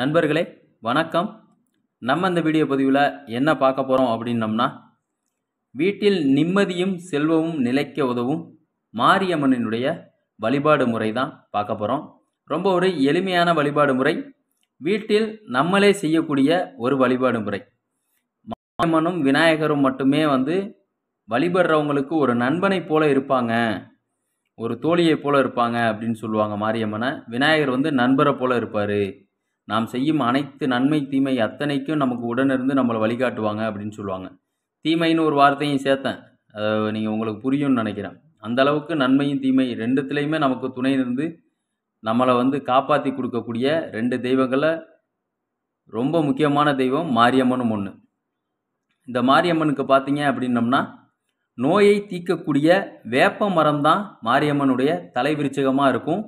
நண்பர்களே வணக்கம் நம்ம இந்த வீடியோ பதிவில் என்ன பார்க்க போகிறோம் அப்படின்னம்னா வீட்டில் நிம்மதியும் செல்வமும் நிலைக்க உதவும் மாரியம்மனினுடைய வழிபாடு முறை தான் பார்க்க போகிறோம் ரொம்ப ஒரு எளிமையான வழிபாடு முறை வீட்டில் நம்மளே செய்யக்கூடிய ஒரு வழிபாடு முறை மாரியம்மனும் விநாயகரும் மட்டுமே வந்து வழிபடுறவங்களுக்கு ஒரு நண்பனை போல இருப்பாங்க ஒரு தோழியை போல இருப்பாங்க அப்படின்னு சொல்லுவாங்க மாரியம்மனை விநாயகர் வந்து நண்பரை போல இருப்பார் நாம் செய்யும் அனைத்து நன்மை தீமை அத்தனைக்கும் நமக்கு உடனிருந்து நம்மளை வழிகாட்டுவாங்க அப்படின்னு சொல்லுவாங்க தீமைன்னு ஒரு வார்த்தையும் சேர்த்தேன் நீங்கள் உங்களுக்கு புரியும்னு நினைக்கிறேன் அந்த அளவுக்கு நன்மையும் தீமை ரெண்டுத்துலேயுமே நமக்கு துணை இருந்து நம்மளை வந்து காப்பாற்றி கொடுக்கக்கூடிய ரெண்டு தெய்வங்களை ரொம்ப முக்கியமான தெய்வம் மாரியம்மனும் ஒன்று இந்த மாரியம்மனுக்கு பார்த்தீங்க அப்படின்னம்னா நோயை தீர்க்கக்கூடிய வேப்ப மரம் தான் மாரியம்மனுடைய தலைவிருச்சகமாக இருக்கும்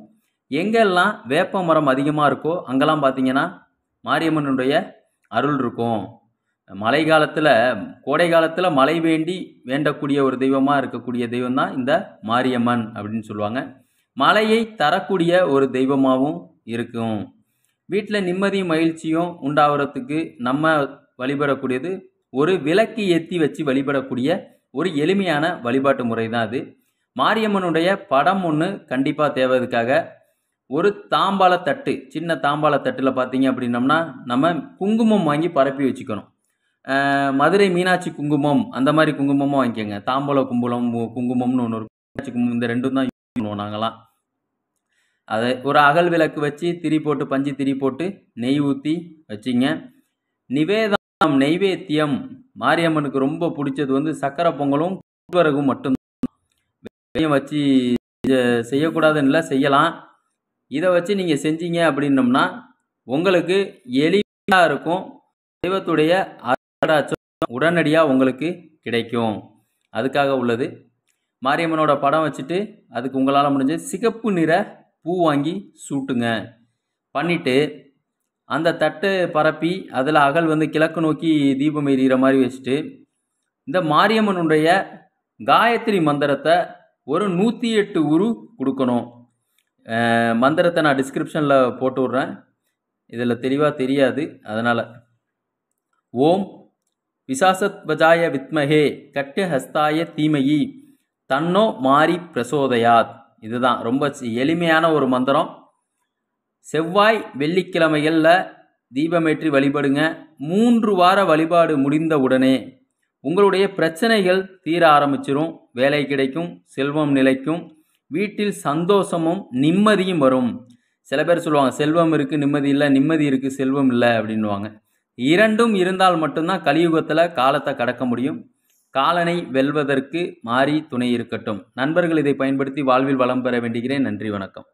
எங்கெல்லாம் வேப்ப மரம் அதிகமாக இருக்கோ அங்கெல்லாம் பார்த்தீங்கன்னா மாரியம்மனுடைய அருள் இருக்கும் மழை காலத்தில் கோடை காலத்தில் மழை வேண்டி வேண்டக்கூடிய ஒரு தெய்வமாக இருக்கக்கூடிய தெய்வம் தான் இந்த மாரியம்மன் அப்படின்னு சொல்லுவாங்க மழையை தரக்கூடிய ஒரு தெய்வமாகவும் இருக்கும் வீட்டில் நிம்மதியும் மகிழ்ச்சியும் உண்டாகிறதுக்கு நம்ம வழிபடக்கூடியது ஒரு விளக்கு ஏற்றி வச்சு வழிபடக்கூடிய ஒரு எளிமையான வழிபாட்டு முறை தான் அது மாரியம்மனுடைய படம் ஒன்று கண்டிப்பாக தேவைக்காக ஒரு தாம்பாளத்தட்டு சின்ன தாம்பாளத்தட்டில் பார்த்தீங்க அப்படின்னம்னா நம்ம குங்குமம் வாங்கி பரப்பி வச்சுக்கணும் மதுரை மீனாட்சி குங்குமம் அந்த மாதிரி குங்குமமாக வாங்கிக்கோங்க தாம்பாள கும்பலம் குங்குமம்னு ஒன்று இருக்கும் மீனாட்சி குங்குமம் இந்த ரெண்டும் தான் யூஸ் பண்ணுவோம் நாங்களாம் அதை ஒரு அகல் விளக்கு வச்சு திரி போட்டு பஞ்சு திரி போட்டு நெய் ஊற்றி வச்சிங்க நிவேதம் நெய்வேத்தியம் மாரியம்மனுக்கு ரொம்ப பிடிச்சது வந்து சக்கரை பொங்கலும் கூட்டுவரகும் மட்டும்தான் வச்சு செய்யக்கூடாதுன்னு செய்யலாம் இதை வச்சு நீங்கள் செஞ்சீங்க அப்படின்னம்னா உங்களுக்கு எளிமையாக இருக்கும் தெய்வத்துடைய அருளாட்சம் உடனடியாக உங்களுக்கு கிடைக்கும் அதுக்காக உள்ளது மாரியம்மனோட படம் வச்சுட்டு அதுக்கு உங்களால் முடிஞ்ச சிகப்பு நிற பூ வாங்கி சூட்டுங்க பண்ணிவிட்டு அந்த தட்டு பரப்பி அதில் அகல் வந்து கிழக்கு நோக்கி தீபம் எறிகிற மாதிரி வச்சுட்டு இந்த மாரியம்மனுடைய காயத்ரி மந்திரத்தை ஒரு நூற்றி எட்டு உரு கொடுக்கணும் மந்திரத்தை நான் டிஸ்கிரிப்ஷனில் போட்டு விட்றேன் இதில் தெளிவாக தெரியாது அதனால் ஓம் விசாசத்வஜாய வித்மகே கட்டு ஹஸ்தாய தீமயி தன்னோ மாறி பிரசோதயாத் இதுதான் ரொம்ப எளிமையான ஒரு மந்திரம் செவ்வாய் வெள்ளிக்கிழமைகளில் தீபமேற்றி வழிபடுங்க மூன்று வார வழிபாடு முடிந்த உடனே உங்களுடைய பிரச்சனைகள் தீர ஆரம்பிச்சிரும் வேலை கிடைக்கும் செல்வம் நிலைக்கும் வீட்டில் சந்தோஷமும் நிம்மதியும் வரும் சில பேர் சொல்லுவாங்க செல்வம் இருக்குது நிம்மதி இல்லை நிம்மதி இருக்குது செல்வம் இல்லை அப்படின்வாங்க இரண்டும் இருந்தால் மட்டும்தான் கலியுகத்தில் காலத்தை கடக்க முடியும் காலனை வெல்வதற்கு மாறி துணை இருக்கட்டும் நண்பர்கள் இதை பயன்படுத்தி வாழ்வில் வளம் பெற வேண்டுகிறேன் நன்றி வணக்கம்